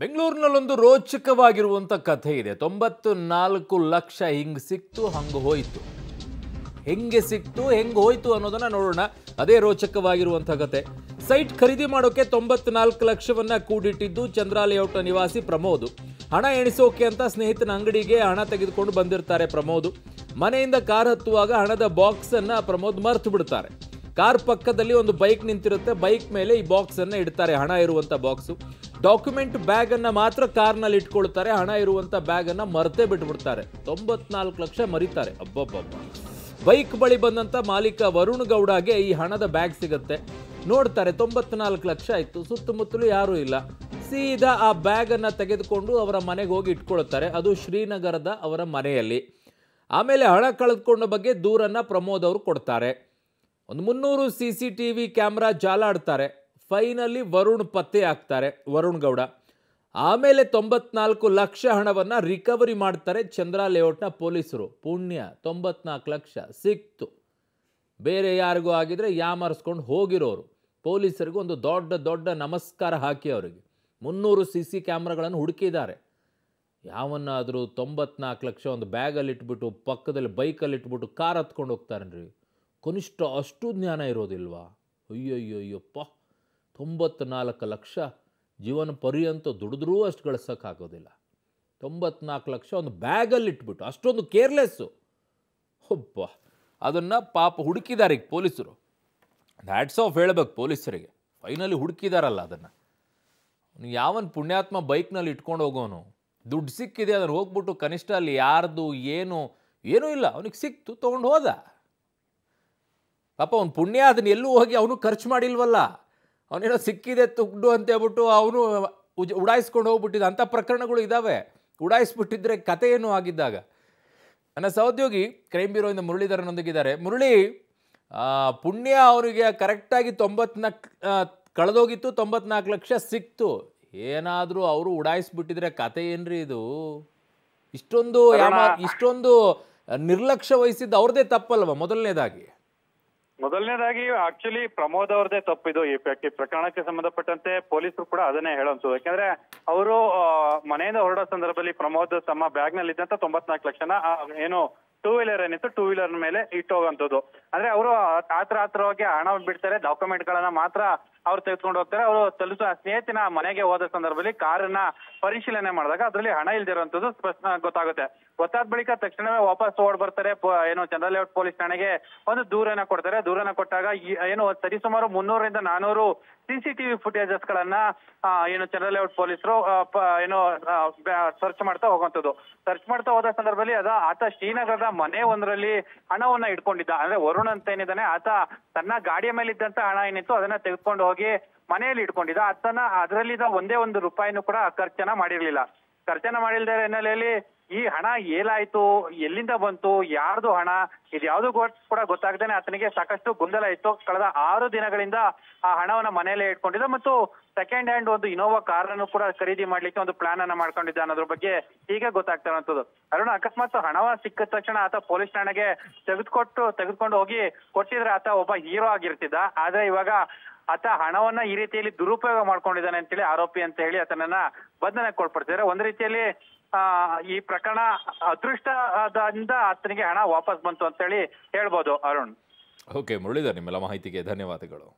ಬೆಂಗಳೂರಿನಲ್ಲೊಂದು ರೋಚಕವಾಗಿರುವಂಥ ಕಥೆ ಇದೆ ತೊಂಬತ್ತು ನಾಲ್ಕು ಲಕ್ಷ ಹಿಂಗೆ ಸಿಕ್ತು ಹಂಗೆ ಹೋಯಿತು ಹೆಂಗೆ ಸಿಕ್ತು ಹೆಂಗೆ ಹೋಯಿತು ಅನ್ನೋದನ್ನು ನೋಡೋಣ ಅದೇ ರೋಚಕವಾಗಿರುವಂಥ ಕತೆ ಸೈಟ್ ಖರೀದಿ ಮಾಡೋಕ್ಕೆ ನಾಲ್ಕು ಲಕ್ಷವನ್ನು ಕೂಡಿಟ್ಟಿದ್ದು ಚಂದ್ರ ನಿವಾಸಿ ಪ್ರಮೋದ್ ಹಣ ಎಣಿಸೋಕೆ ಅಂತ ಸ್ನೇಹಿತನ ಅಂಗಡಿಗೆ ಹಣ ತೆಗೆದುಕೊಂಡು ಬಂದಿರ್ತಾರೆ ಪ್ರಮೋದ್ ಮನೆಯಿಂದ ಕಾರ್ ಹತ್ತುವಾಗ ಹಣದ ಬಾಕ್ಸನ್ನು ಪ್ರಮೋದ್ ಮರೆತು ಬಿಡ್ತಾರೆ ಕಾರ್ ಪಕ್ಕದಲ್ಲಿ ಒಂದು ಬೈಕ್ ನಿಂತಿರುತ್ತೆ ಬೈಕ್ ಮೇಲೆ ಈ ಬಾಕ್ಸ್ ಅನ್ನ ಇಡ್ತಾರೆ ಹಣ ಇರುವಂತ ಬಾಕ್ಸ್ ಡಾಕ್ಯುಮೆಂಟ್ ಬ್ಯಾಗ್ ಅನ್ನ ಮಾತ್ರ ಕಾರ್ನಲ್ಲಿ ಇಟ್ಕೊಳ್ತಾರೆ ಹಣ ಇರುವಂತ ಬ್ಯಾಗ್ ಅನ್ನ ಬಿಟ್ಬಿಡ್ತಾರೆ ತೊಂಬತ್ನಾಲ್ಕು ಲಕ್ಷ ಮರಿತಾರೆ ಅಬ್ಬಬ್ಬ ಬೈಕ್ ಬಳಿ ಬಂದಂತ ಮಾಲೀಕ ವರುಣ್ ಗೌಡಗೆ ಈ ಹಣದ ಬ್ಯಾಗ್ ಸಿಗುತ್ತೆ ನೋಡ್ತಾರೆ ತೊಂಬತ್ನಾಲ್ಕು ಲಕ್ಷ ಆಯಿತು ಸುತ್ತಮುತ್ತಲು ಯಾರು ಇಲ್ಲ ಸೀದಾ ಆ ಬ್ಯಾಗನ್ನು ತೆಗೆದುಕೊಂಡು ಅವರ ಮನೆಗೆ ಹೋಗಿ ಇಟ್ಕೊಳ್ತಾರೆ ಅದು ಶ್ರೀನಗರದ ಅವರ ಮನೆಯಲ್ಲಿ ಆಮೇಲೆ ಹಣ ಕಳೆದುಕೊಂಡ ಬಗ್ಗೆ ದೂರನ್ನು ಪ್ರಮೋದ್ ಅವರು ಕೊಡ್ತಾರೆ ಒಂದು ಮುನ್ನೂರು C C T V camera ಜಾಲಾಡ್ತಾರೆ ಫೈನಲಿ ವರುಣ್ ಪತ್ತೆ ಆಗ್ತಾರೆ ವರುಣ್ ಗೌಡ ಆಮೇಲೆ ತೊಂಬತ್ನಾಲ್ಕು ಲಕ್ಷ ಹಣವನ್ನು ರಿಕವರಿ ಮಾಡ್ತಾರೆ ಚಂದ್ರ ಲೇಔಟ್ನ ಪೊಲೀಸರು ಪುಣ್ಯ ತೊಂಬತ್ನಾಲ್ಕು ಲಕ್ಷ ಸಿಕ್ತು ಬೇರೆ ಯಾರಿಗೂ ಆಗಿದ್ರೆ ಯಾಮರ್ಸ್ಕೊಂಡು ಹೋಗಿರೋರು ಪೊಲೀಸರಿಗೂ ಒಂದು ದೊಡ್ಡ ದೊಡ್ಡ ನಮಸ್ಕಾರ ಹಾಕಿ ಅವರಿಗೆ ಮುನ್ನೂರು ಸಿ ಸಿ ಕ್ಯಾಮ್ರಾಗಳನ್ನು ಹುಡುಕಿದ್ದಾರೆ ಯಾವನ್ನಾದರೂ ತೊಂಬತ್ನಾಲ್ಕು ಲಕ್ಷ ಒಂದು ಬ್ಯಾಗಲ್ಲಿ ಇಟ್ಬಿಟ್ಟು ಪಕ್ಕದಲ್ಲಿ ಬೈಕಲ್ಲಿ ಇಟ್ಬಿಟ್ಟು ಕಾರ್ ಹತ್ಕೊಂಡು ಹೋಗ್ತಾರನ್ರಿ ಕನಿಷ್ಠ ಅಷ್ಟು ಜ್ಞಾನ ಇರೋದಿಲ್ವಾ ಅಯ್ಯೋಯ್ಯೋಯ್ಯಪ್ಪ ತೊಂಬತ್ನಾಲ್ಕು ಲಕ್ಷ ಜೀವನ ಪರ್ಯಂತ ದುಡಿದ್ರೂ ಅಷ್ಟು ಗಳಿಸೋಕ್ಕಾಗೋದಿಲ್ಲ ತೊಂಬತ್ನಾಲ್ಕು ಲಕ್ಷ ಒಂದು ಬ್ಯಾಗಲ್ಲಿ ಇಟ್ಬಿಟ್ಟು ಅಷ್ಟೊಂದು ಕೇರ್ಲೆಸ್ಸು ಒಬ್ಬ ಅದನ್ನು ಪಾಪ ಹುಡುಕಿದ್ದಾರೆ ಈಗ ಪೊಲೀಸರು ದ್ಯಾಟ್ಸ್ ಆಫ್ ಹೇಳಬೇಕು ಪೊಲೀಸರಿಗೆ ಫೈನಲಿ ಹುಡುಕಿದಾರಲ್ಲ ಅದನ್ನು ಯಾವನ್ ಪುಣ್ಯಾತ್ಮ ಬೈಕ್ನಲ್ಲಿ ಇಟ್ಕೊಂಡು ಹೋಗೋನು ದುಡ್ಡು ಸಿಕ್ಕಿದೆ ಅದನ್ನು ಹೋಗ್ಬಿಟ್ಟು ಕನಿಷ್ಠ ಅಲ್ಲಿ ಯಾರ್ದು ಏನು ಏನೂ ಇಲ್ಲ ಅವನಿಗೆ ಸಿಕ್ತು ತೊಗೊಂಡು ಹೋದ ಪಾಪ ಅವ್ನು ಪುಣ್ಯ ಅದನ್ನ ಎಲ್ಲೂ ಹೋಗಿ ಅವನು ಖರ್ಚು ಮಾಡಿಲ್ವಲ್ಲ ಅವನೇನೋ ಸಿಕ್ಕಿದೆ ತುಗ್ಡು ಅಂತ ಹೇಳ್ಬಿಟ್ಟು ಅವನು ಉಜ್ ಉಡಾಯಿಸ್ಕೊಂಡು ಹೋಗ್ಬಿಟ್ಟಿದ್ದ ಅಂಥ ಪ್ರಕರಣಗಳು ಇದ್ದಾವೆ ಉಡಾಯಿಸ್ಬಿಟ್ಟಿದ್ರೆ ಕತೆ ಏನು ಆಗಿದ್ದಾಗ ನನ್ನ ಸಹೋದ್ಯೋಗಿ ಕ್ರೈಮ್ ಬ್ಯೂರೋಯಿಂದ ಮುರಳೀಧರನೊಂದಿಗಿದ್ದಾರೆ ಮುರಳಿ ಪುಣ್ಯ ಅವರಿಗೆ ಕರೆಕ್ಟಾಗಿ ತೊಂಬತ್ನಾಲ್ಕು ಕಳೆದೋಗಿತ್ತು ತೊಂಬತ್ನಾಲ್ಕು ಲಕ್ಷ ಸಿಕ್ತು ಏನಾದರೂ ಅವರು ಉಡಾಯಿಸ್ಬಿಟ್ಟಿದ್ರೆ ಕತೆ ಏನ್ರಿ ಇದು ಇಷ್ಟೊಂದು ಇಷ್ಟೊಂದು ನಿರ್ಲಕ್ಷ್ಯ ವಹಿಸಿದ್ದು ಅವ್ರದೇ ತಪ್ಪಲ್ವ ಮೊದಲನೇದಾಗಿ ಮೊದಲನೇದಾಗಿ ಆಕ್ಚುಲಿ ಪ್ರಮೋದ್ ಅವ್ರದೇ ತಪ್ಪಿದು ಈ ಪ್ರಕರಣಕ್ಕೆ ಸಂಬಂಧಪಟ್ಟಂತೆ ಪೊಲೀಸರು ಕೂಡ ಅದನ್ನೇ ಹೇಳುವಂಥದ್ದು ಯಾಕಂದ್ರೆ ಅವರು ಮನೆಯಿಂದ ಹೊರಡೋ ಸಂದರ್ಭದಲ್ಲಿ ಪ್ರಮೋದ್ ತಮ್ಮ ಬ್ಯಾಗ್ ನಲ್ಲಿ ಇದ್ದಂತ ತೊಂಬತ್ನಾಲ್ಕು ಲಕ್ಷನ ಏನು ಟೂ ವೀಲರ್ ಏನಿತ್ತು ಟೂ ವೀಲರ್ ಮೇಲೆ ಇಟ್ಟು ಹೋಗುವಂಥದ್ದು ಅಂದ್ರೆ ಅವರು ಆತರ ಆತರವಾಗಿ ಹಣ ಬಿಡ್ತಾರೆ ಡಾಕ್ಯುಮೆಂಟ್ ಗಳನ್ನ ಮಾತ್ರ ಅವ್ರು ತೆಗೆದುಕೊಂಡು ಹೋಗ್ತಾರೆ ಅವರು ಆ ಸ್ನೇಹಿತನ ಮನೆಗೆ ಹೋದ ಸಂದರ್ಭದಲ್ಲಿ ಕಾರನ್ನ ಪರಿಶೀಲನೆ ಮಾಡಿದಾಗ ಅದರಲ್ಲಿ ಹಣ ಇಲ್ದಿರುವಂತದ್ದು ಸ್ಪಷ್ಟ ಗೊತ್ತಾಗುತ್ತೆ ಗೊತ್ತಾದ ಬಳಿಕ ತಕ್ಷಣವೇ ವಾಪಸ್ ಓಡ್ ಬರ್ತಾರೆ ಏನು ಚಂದ್ರಲೇಔಟ್ ಪೊಲೀಸ್ ಠಾಣೆಗೆ ಒಂದು ದೂರನ ಕೊಡ್ತಾರೆ ದೂರನ ಕೊಟ್ಟಾಗ ಏನು ಸರಿಸುಮಾರು ಮುನ್ನೂರರಿಂದ ನಾನೂರು ಸಿಸಿಟಿವಿ ಫುಟೇಜಸ್ ಗಳನ್ನ ಏನು ಚಂದ್ರಲೇಔಟ್ ಪೊಲೀಸರು ಏನು ಸರ್ಚ್ ಮಾಡ್ತಾ ಹೋಗುವಂಥದ್ದು ಸರ್ಚ್ ಮಾಡ್ತಾ ಹೋದ ಸಂದರ್ಭದಲ್ಲಿ ಅದ ಆತ ಶ್ರೀನಗರದ ಮನೆ ಒಂದರಲ್ಲಿ ಹಣವನ್ನ ಇಟ್ಕೊಂಡಿದ್ದ ಅಂದ್ರೆ ವರುಣ್ ಅಂತ ಏನಿದ್ದಾನೆ ಆತ ತನ್ನ ಗಾಡಿಯ ಮೇಲೆ ಇದ್ದಂತ ಹಣ ಏನಿತ್ತು ಅದನ್ನ ತೆಗೆದುಕೊಂಡು ಹೋಗಿ ಮನೆಯಲ್ಲಿ ಇಟ್ಕೊಂಡಿದ್ದ ಆತನ ಅದರಲ್ಲಿದ್ದ ಒಂದೇ ಒಂದು ರೂಪಾಯಿನೂ ಕೂಡ ಖರ್ಚನ ಮಾಡಿರ್ಲಿಲ್ಲ ಖರ್ಚನ ಮಾಡಿಲ್ದ ಹಿನ್ನೆಲೆಯಲ್ಲಿ ಈ ಹಣ ಏಲಾಯ್ತು ಎಲ್ಲಿಂದ ಬಂತು ಯಾರ್ದು ಹಣ ಇದ್ಯಾವುದು ಕೂಡ ಗೊತ್ತಾಗ್ದೇನೆ ಆತನಿಗೆ ಸಾಕಷ್ಟು ಗೊಂದಲ ಇತ್ತು ಕಳೆದ ಆರು ದಿನಗಳಿಂದ ಆ ಹಣವನ್ನ ಮನೆಯಲ್ಲೇ ಇಟ್ಕೊಂಡಿದ್ದ ಮತ್ತು ಸೆಕೆಂಡ್ ಹ್ಯಾಂಡ್ ಒಂದು ಇನೋವಾ ಅನ್ನು ಕೂಡ ಖರೀದಿ ಮಾಡ್ಲಿಕ್ಕೆ ಒಂದು ಪ್ಲಾನ್ ಅನ್ನ ಮಾಡ್ಕೊಂಡಿದ್ದ ಅನ್ನೋದ್ರ ಬಗ್ಗೆ ಈಗ ಗೊತ್ತಾಗ್ತಾ ಇರುವಂತದ್ದು ಅರುಣ ಅಕಸ್ಮಾತ್ ಹಣವ ಸಿಕ್ಕ ತಕ್ಷಣ ಆತ ಪೊಲೀಸ್ ಠಾಣೆಗೆ ತೆಗೆದುಕೊಟ್ಟು ತೆಗೆದುಕೊಂಡು ಹೋಗಿ ಕೊಟ್ಟಿದ್ರೆ ಆತ ಒಬ್ಬ ಹೀರೋ ಆಗಿರ್ತಿದ್ದ ಆದ್ರೆ ಇವಾಗ ಆತ ಹಣವನ್ನ ಈ ರೀತಿಯಲ್ಲಿ ದುರುಪಯೋಗ ಮಾಡ್ಕೊಂಡಿದ್ದಾನೆ ಅಂತೇಳಿ ಆರೋಪಿ ಅಂತ ಹೇಳಿ ಆತನನ್ನ ಬಂಧನಕ್ಕೆ ಒಳಪಡ್ತಿದ್ದಾರೆ ಒಂದ್ ರೀತಿಯಲ್ಲಿ ಆ ಈ ಪ್ರಕರಣ ಅದೃಷ್ಟದಿಂದ ಆತನಿಗೆ ಹಣ ವಾಪಸ್ ಬಂತು ಅಂತ ಹೇಳಿ ಹೇಳ್ಬೋದು ಅರುಣ್ ಓಕೆ ಮುರಳೀಧರ್ ನಿಮ್ಮೆಲ್ಲ ಮಾಹಿತಿಗೆ ಧನ್ಯವಾದಗಳು